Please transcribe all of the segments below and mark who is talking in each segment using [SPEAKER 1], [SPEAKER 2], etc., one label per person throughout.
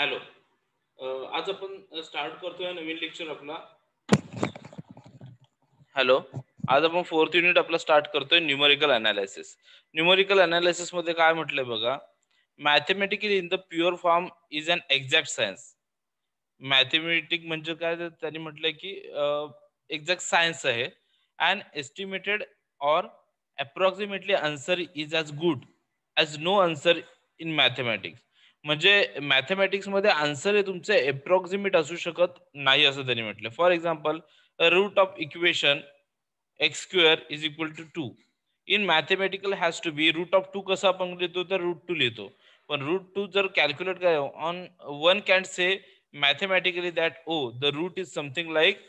[SPEAKER 1] Hello आज आपण start करतोय नवीन लेक्चर आपला हॅलो आज आपण फोर्थ युनिट आपला स्टार्ट करतोय न्यूमरिकल अनालिसिस न्यूमरिकल अनालिसिस मध्ये काय म्हटलंय बघा mathematical in the pure form is an exact science mathematic म्हणजे काय त्यांनी म्हटलंय की एक्झॅक्ट सायन्स आहे and estimated or approximately answer is as good as no answer in mathematics म्हणजे मॅथमॅटिक्स मध्ये आन्सर हे तुमचे अप्रॉक्सिमेट असू शकत नाही असं त्यांनी म्हटलं for example root of equation x square is equal to two in mathematical has to be root of two कसं आपण लिहितो तर रूट टू लिहितो पण रूट टू जर कॅल्क्युलेट काय on one can say mathematically that oh the root is something like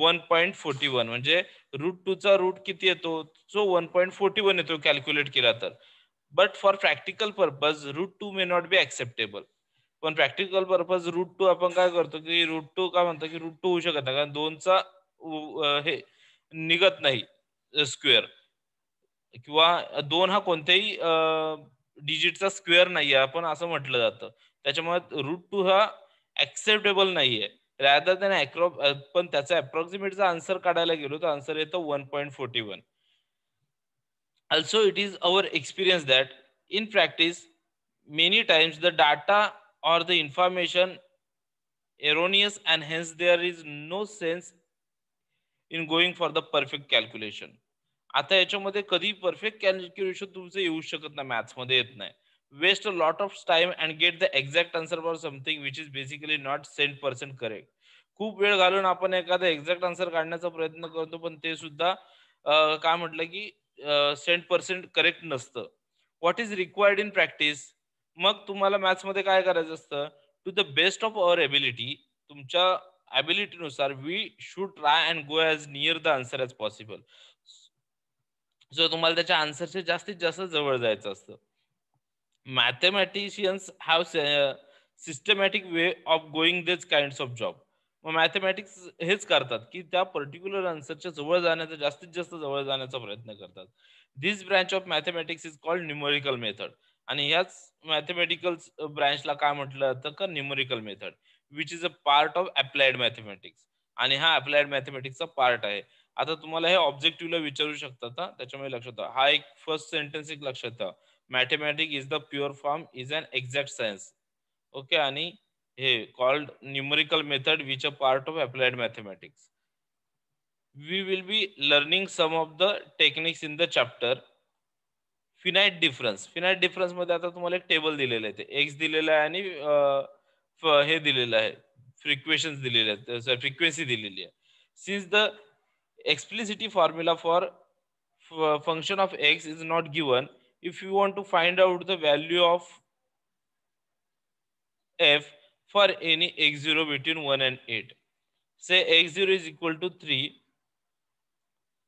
[SPEAKER 1] one point forty one म्हणजे root two चा रूट किती येतो so one point forty one येतो कॅल्क्युलेट केला तर but for practical purpose root two may not be acceptable पण practical purpose root to आपण काय करतो की रूट टू काय म्हणतो की रूट टू होऊ शकत नाही कारण दोनचा हे निघत नाही स्क्वेअर किंवा दोन हा कोणत्याही डिजिटचा स्क्वेअर नाही आहे आपण असं म्हटलं जातं त्याच्यामुळे रूट टू हा ऍक्सेप्टेबल नाहीये रॅदर दॅन पण त्याचा अप्रॉक्सिमेटचा आन्सर काढायला गेलो तर आन्सर येतो one point forty one also it is our experience that in practice many times the data or the information erroneous and hence there is no sense in going for the perfect calculation आता याच्यामध्ये कधी perfect calculation तुमचं येऊ शकत नाही मॅथ्समध्ये येत नाही waste a lot of time and get the exact answer for something which is basically not cent percent correct खूप वेळ घालून आपण एखादा एक्झॅक्ट आन्सर काढण्याचा प्रयत्न करतो पण ते सुद्धा काय म्हटलं की सेंट पर्सेंट करेक्ट नसतं what is required in practice मग तुम्हाला मॅथ्समध्ये काय करायचं असतं to the best of our ability तुमच्या ॲबिलिटीनुसार we should try and go as near the answer as possible so तुम्हाला त्याच्या आन्सरच्या जास्तीत जास्त जवळ जायचं असतं mathematicians have systematic way of going this kind of job मग मॅथमॅटिक्स हेच करतात की त्या पर्टिक्युलर आन्सरच्या जवळ जाण्याचा जास्तीत जास्त जवळ जाण्याचा प्रयत्न करतात this branch of mathematics is called numerical method आणि ह्याच मॅथमॅटिकल ब्रँचला काय म्हटलं जातं का numerical method which is a part of applied mathematics आणि हा अप्लाइड मॅथमॅटिक्सचा पार्ट आहे आता तुम्हाला हे ऑब्जेक्टिव्हला विचारू शकतात त्याच्यामुळे लक्षात हा एक फर्स्ट सेंटेन्स एक लक्षात mathematic is the pure form is an exact science okay आणि a called numerical method which are part of applied mathematics we will be learning some of the techniques in the chapter finite difference finite difference madhe ata tumhala ek table dilele aite x dilela aahe ani he dilela aahe frequencies dilele so frequency dileli since the explicit formula for function of x is not given if you want to find out the value of f for any x0 between 1 and 8. Say x0 is equal to 3,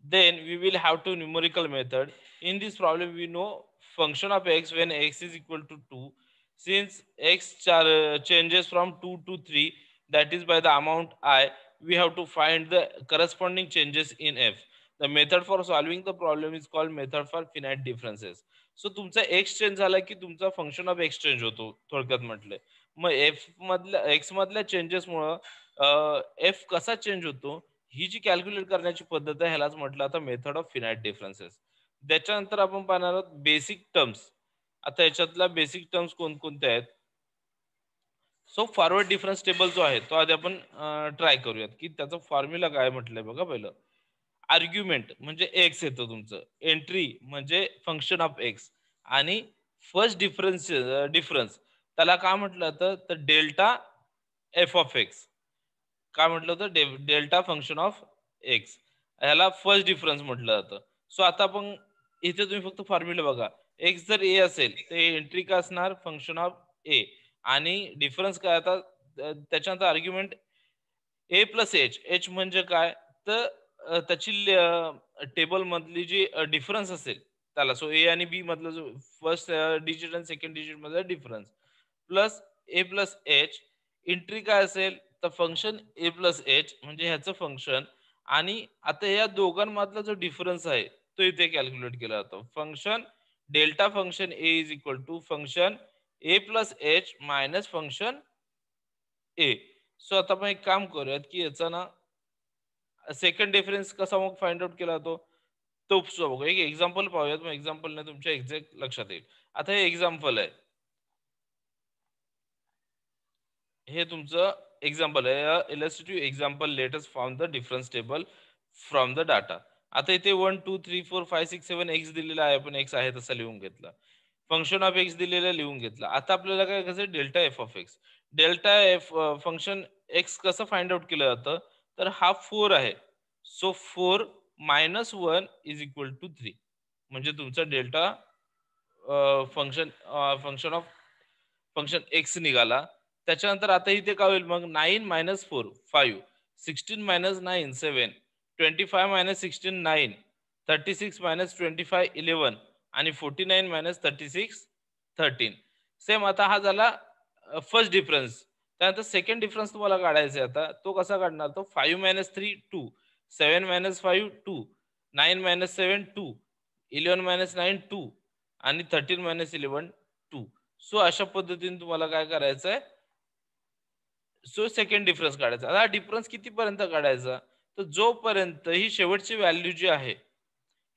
[SPEAKER 1] then we will have to numerical method. In this problem, we know function of x when x is equal to 2. Since x uh, changes from 2 to 3, that is by the amount i, we have to find the corresponding changes in f. The method for solving the problem is called method for finite differences. So so, तुमचा exchange function of x change of exchange होतो थोडक्यात म्हटलंय मग F मधल्या x मधल्या मुळे F कसा change होतो ही जी कॅल्क्युलेट करण्याची पद्धत आहे ह्यालाच म्हटलं आता मेथड ऑफ फिनाइट डिफरन्सेस त्याच्यानंतर आपण पाहणार आहोत बेसिक टर्म्स आता याच्यातला बेसिक टर्म्स कोणकोणते आहेत सो फॉरवर्ड डिफरन्स टेबल जो आहे तो आधी आपण ट्राय करूयात की त्याचा फॉर्म्युला काय म्हटलंय बघा पहिलं आर्ग्युमेंट म्हणजे एक्स येतो तुमचं एंट्री म्हणजे फंक्शन ऑफ एक्स आणि फर्स्ट डिफरन्स डिफरन्स त्याला काय म्हटलं होतं तर डेल्टा एफ ऑफ एक्स काय म्हटलं होतं डेल्टा फंक्शन ऑफ एक्स ह्याला फर्स्ट डिफरन्स म्हटलं जातं सो आता आपण इथे तुम्ही फक्त फॉर्म्युला बघा एक्स जर ए असेल तर एंट्री का असणार फंक्शन ऑफ ए आणि डिफरन्स काय आता त्याच्यानंतर argument A plus H H म्हणजे काय तर त्याची टेबल मधली जी डिफरन्स असेल त्याला सो ए आणि बी मधलं जो फर्स्ट डिजिट आणि सेकंड डिजिट मधला difference plus A plus H entry काय असेल तर फंक्शन ए प्लस एच म्हणजे ह्याचं फंक्शन आणि आता या दोघांमधला जो डिफरन्स आहे तो इथे कॅल्क्युलेट केला जातो function delta function A is equal to function A plus H minus function A so आता आपण एक काम करूयात की याचा ना सेकंड डिफरन्स कसा मग फाइंड आउट केला जातो तो बघू एक एक्झाम्पल पाहूयात मग एक्झाम्पलने तुमच्या एक्झॅक्ट लक्षात येईल आता हे एक्झाम्पल आहे हे तुमचं एक्झाम्पल आहे illustrative example latest form the difference table from the data आता इथे one two three four five six seven X दिलेला आहे आपण एक्स आहे तसा लिहून घेतला फंक्शन ऑफ एक्स दिलेला लिहून घेतला आता आपल्याला काय कसं delta F of X delta F function X कसं फाइंड आउट केलं जातं तर हा फोर आहे so four minus one is equal to three म्हणजे तुमचा delta function function of function X निघाला त्याच्यानंतर आता इथे काय होईल मग nine minus four five sixteen minus nine seven twenty five minus sixteen nine thirty six minus twenty five eleven आणि forty nine minus thirty six thirteen same आता हा झाला फर्स्ट डिफरन्स त्यानंतर सेकंड डिफरन्स तुम्हाला काढायचा आहे आता तो कसा काढणार तो five minus three two seven minus five two nine minus seven two eleven minus nine two आणि thirteen minus eleven two so अशा पद्धतीने तुम्हाला काय करायचं आहे सो सेकंड डिफरन्स काढायचा आता हा डिफरन्स कितीपर्यंत काढायचा तर जोपर्यंत ही शेवटची व्हॅल्यू जी आहे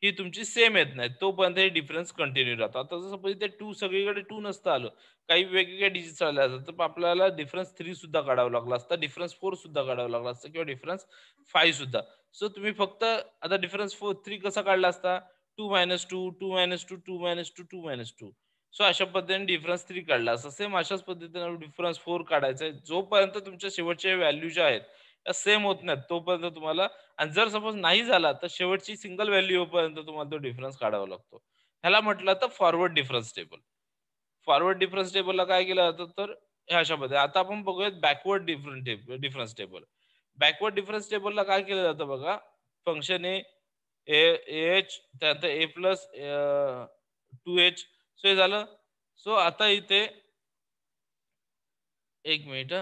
[SPEAKER 1] ही तुमची सेम येत नाही तोपर्यंत हे डिफरन्स कंटिन्यू राहतो आता सपोज ते टू सगळीकडे टू नसतं आलं काही वेगवेगळ्या डिजिट चालल्या असतात तर आपल्याला डिफरन्स थ्री सुद्धा काढावं लागला असता डिफरन्स फोर सुद्धा काढावं लागला असतं किंवा डिफरन्स फाईव्ह सुद्धा सो तुम्ही फक्त आता डिफरन्स फोर थ्री कसा काढला असता two minus two two minus two two minus two two minus two so अशा पद्धतीने डिफरन्स थ्री काढला असं सेम अशाच पद्धतीने डिफरन्स फोर काढायचा आहे जोपर्यंत तुमच्या शेवटच्या व्हॅल्यू ज्या आहेत त्या सेम होत नाहीत तोपर्यंत तुम्हाला आणि जर सपोज नाही झाला तर शेवटची सिंगल व्हॅल्यू येऊपर्यंत तुम्हाला तो डिफरन्स काढावा लागतो ह्याला म्हटलं तर forward difference table forward difference टेबलला काय केलं जातं तर ह्या अशा पद्धती आता आपण बघूयात backward difference difference table backward difference टेबलला काय केलं जातं बघा फंक्शन ए एच त्यानंतर A plus two H so हे झालं सो आता इथे एक मिनिट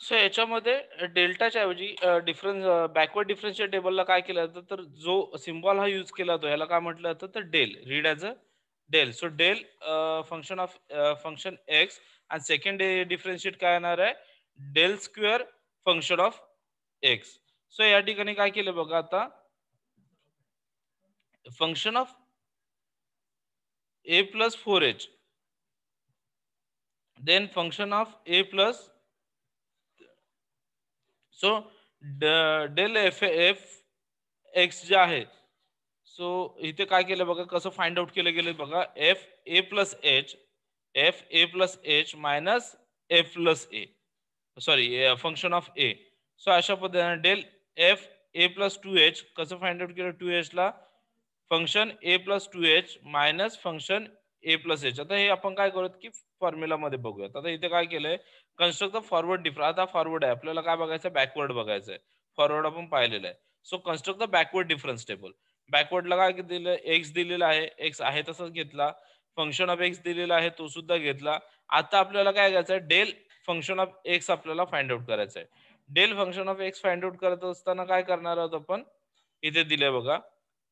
[SPEAKER 1] सो याच्यामध्ये डेल्टाच्या ऐवजी डिफरन्स बॅकवर्ड डिफरन्सच्या टेबलला काय केलं जातं तर जो सिम्बॉल हा यूज केला जातो याला काय म्हटलं जातं तर del read as a del so del function of function X आणि सेकंड डिफरन्शिएट काय येणार आहे del square function of X so या ठिकाणी काय केलं बघा आता function of A plus four H then function of A plus so del F F X जे आहे सो इथे काय केलं बघा कसं फाइंड आउट केलं गेलं बघा F A plus H F A plus H minus F plus A sorry function of A so अशा पद्धतीने del F A plus two H कसं फाइंड आउट केलं टू ला function A plus two H minus function A plus H आता हे आपण काय करूयात की फॉर्म्युलामध्ये बघूयात आता इथे काय केलंय कन्स्ट्रक्ट द फॉरवर्ड डिफर आता फॉरवर्ड आहे आपल्याला काय बघायचं बॅकवर्ड बघायचं फॉरवर्ड आपण पाहिलेलं आहे so construct the backward difference table बॅकवर्डला काय दिलं एक्स दिलेला आहे एक्स आहे तसंच घेतला फंक्शन ऑफ एक्स दिलेला आहे तो सुद्धा घेतला आता आपल्याला काय घ्यायचं डेल फंक्शन ऑफ एक्स आपल्याला फाइंड आउट करायचं आहे del function of X find out करत असताना काय करणार आहोत आपण इथे दिले बघा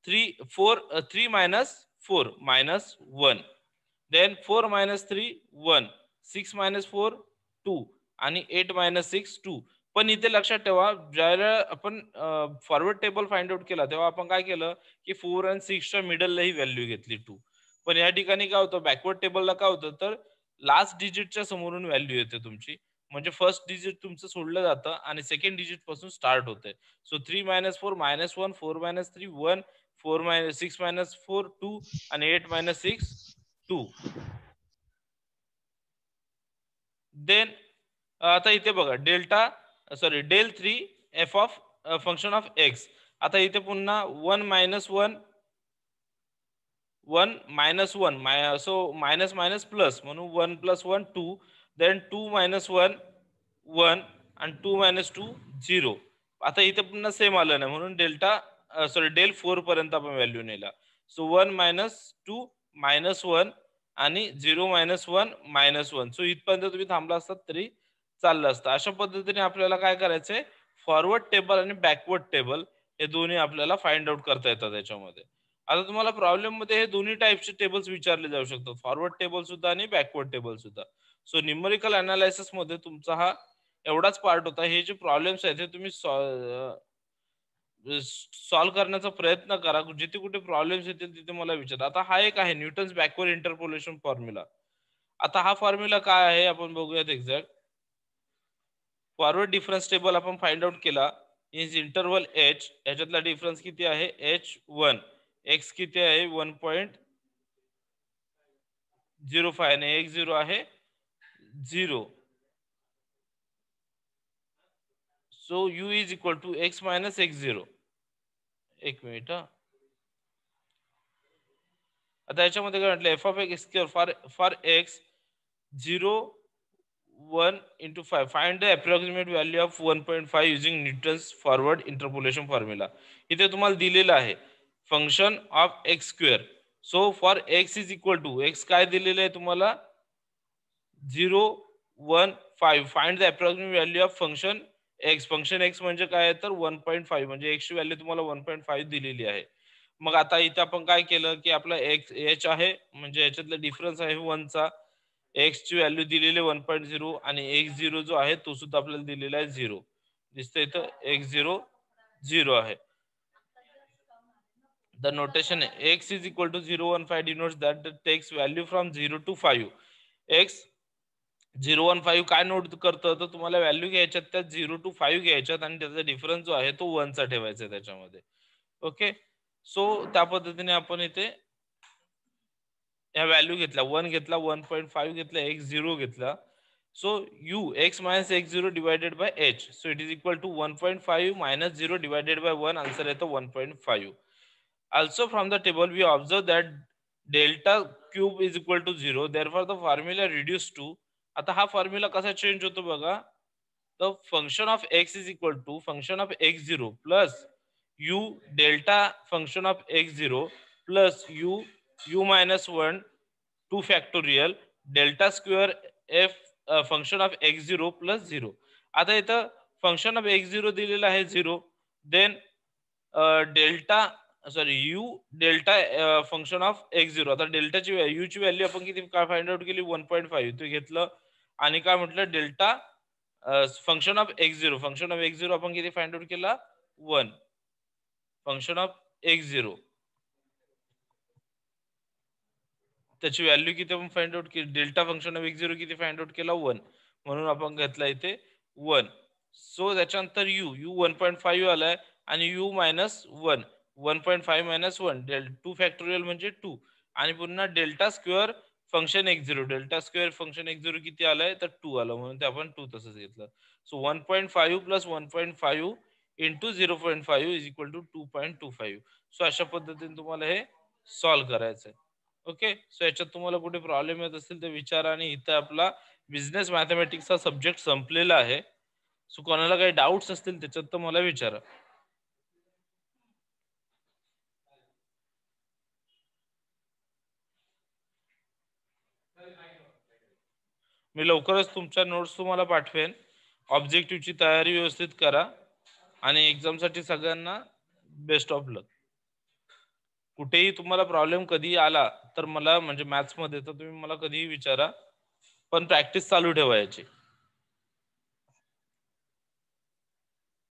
[SPEAKER 1] three four three minus four minus one then four minus three one six minus four two आणि एट मायनस सिक्स टू पण इथे लक्षात ठेवा ज्यावेळेला आपण फॉरवर्ड टेबल फाइंड आउट केला तेव्हा आपण काय केलं की फोर अँड सिक्सच्या मिडललाही व्हॅल्यू घेतली टू पण या ठिकाणी काय होतं बॅकवर्ड टेबलला काय होतं तर लास्ट डिजिटच्या समोरून व्हॅल्यू येते तुमची म्हणजे फर्स्ट डिजिट तुमचं सोडलं जातं आणि सेकंड डिजिट पासून स्टार्ट होते so three minus four minus one four minus three one four minus six minus four two आणि eight minus six two then आता इथे बघा delta sorry del three F of function of X आता इथे पुन्हा one minus one one minus one my so minus minus plus म्हणून one plus one two then two minus one one आणि two minus to zero आता इथे पुन्हा same आलं नाही म्हणून डेल्टा सॉरी डेल फोर पर्यंत आपण व्हॅल्यू नेला so one minus two minus one आणि zero minus one minus one so इथपर्यंत तुम्ही थांबला असतात तरी चाललं असतं अशा पद्धतीने आपल्याला काय करायचंय फॉरवर्ड टेबल आणि बॅकवर्ड टेबल हे दोन्ही आपल्याला फाइंड आउट करता येतात त्याच्यामध्ये आता तुम्हाला प्रॉब्लेम मध्ये हे दोन्ही टाईपचे टेबल्स विचारले जाऊ शकतात फॉरवर्ड टेबल सुद्धा आणि बॅकवर्ड टेबल सुद्धा सो न्युमरिकल अनालिसिस मध्ये तुमचा हा एवढाच पार्ट होता हे जे प्रॉब्लेम्स आहेत हे तुम्ही सॉल्व्ह करण्याचा प्रयत्न करा जिथे कुठे प्रॉब्लेम्स येतील तिथे मला विचारा आता हा एक आहे न्यूटन्स बॅकवर्ड इंटरपोलेशन फॉर्म्युला आता हा फॉर्म्युला काय आहे आपण बघूयात एक्झॅक्ट फॉरवर्ड डिफरन्स टेबल आपण फाइंड आउट केला इज इंटरवल एच याच्यातला डिफरन्स किती आहे एच वन एक्स किती आहे वन पॉइंट झिरो फाय आणि एक्स झिरो आहे zero so U is equal to X minus X zero एक मिनिट हा आता याच्यामध्ये काय म्हटलं F of X square for for X zero one into five find the approximate value of one point five using Newton's forward interpolation formula इथे तुम्हाला दिलेलं आहे function of X square so for X is equal to X काय दिलेलं आहे तुम्हाला zero one five find the approximate value of function X function X म्हणजे काय तर वन पॉईंट फाईव्ह म्हणजे एक्सची व्हॅल्यू तुम्हाला वन पॉईंट फाईव्ह दिलेली आहे मग आता इथे आपण काय केलं की आपला एक्स एच आहे म्हणजे याच्यातला डिफरन्स आहे वनचा एक्सची व्हॅल्यू दिलेली वन पॉईंट झिरो आणि एक्स झिरो जो आहे तो सुद्धा आपल्याला दिलेला आहे झिरो दिसतं इथं एक्स झिरो झिरो आहे the notation X is equal to zero one 5 denotes that the takes value from zero to five X zero one five काय नोट करतं तर तुम्हाला व्हॅल्यू घ्यायच्यात त्या झिरो टू फाईव्ह घ्यायच्यात आणि त्याचा डिफरन्स जो आहे तो वनचा ठेवायचा त्याच्यामध्ये ओके सो त्या पद्धतीने आपण इथे ह्या व्हॅल्यू घेतला वन घेतला वन पॉईंट फाईव्ह घेतला एक्स झिरो घेतला so U X minus X zero divided by H so it is equal to one point five minus zero divided by one answer येतो one point five Also from the table, we observe that delta cube is equal to zero. Therefore, the formula reduced to आता हा formula कसा change होतो बघा the function of X is equal to function of X zero plus U delta function of X zero plus U U minus one two factorial delta square F function of X zero plus zero आता इथं function of X zero दिलेला आहे zero then delta sorry U delta function of X zero आता डेल्टाची यूची value आपण किती काय फाइंड आउट केली वन पॉईंट फाईव्ह तू घेतलं आणि काय म्हटलं delta function of X zero function of X zero आपण किती फाइंड आउट केला one function of X zero त्याची व्हॅल्यू किती आपण फाइंड आउट केली delta function of X zero किती फाइंड आउट केला वन म्हणून आपण घेतला इथे वन सो त्याच्यानंतर U U one point five आलाय आणि U minus one one point five minus one del two factorial म्हणजे टू आणि पुन्हा डेल्टा स्क्वेअर फंक्शन एक झिरो डेल्टा स्क्वेअर फंक्शन एक झिरो किती आलंय तर टू आलं म्हणून ते आपण टू तसंच घेतलं so one point five plus one point five into zero point five is equal to two point two five so अशा पद्धतीने तुम्हाला हे सॉल्व्ह करायचंय ओके सो याच्यात तुम्हाला कुठे प्रॉब्लेम येत असतील तर विचारा आणि इथं आपला बिझनेस मॅथमॅटिक्सचा सब्जेक्ट संपलेला आहे सो कोणाला काही डाऊट्स असतील त्याच्यात तर मला विचारा मी लवकरच तुमच्या नोट्स तुम्हाला पाठवेन ऑब्जेक्टिव्हची तयारी व्यवस्थित करा आणि एक्झामसाठी सगळ्यांना बेस्ट ऑफ लक कुठेही तुम्हाला प्रॉब्लेम कधी आला तर मला म्हणजे मॅथ्समध्ये तर तुम्ही मला कधीही विचारा पण प्रॅक्टिस चालू ठेवायची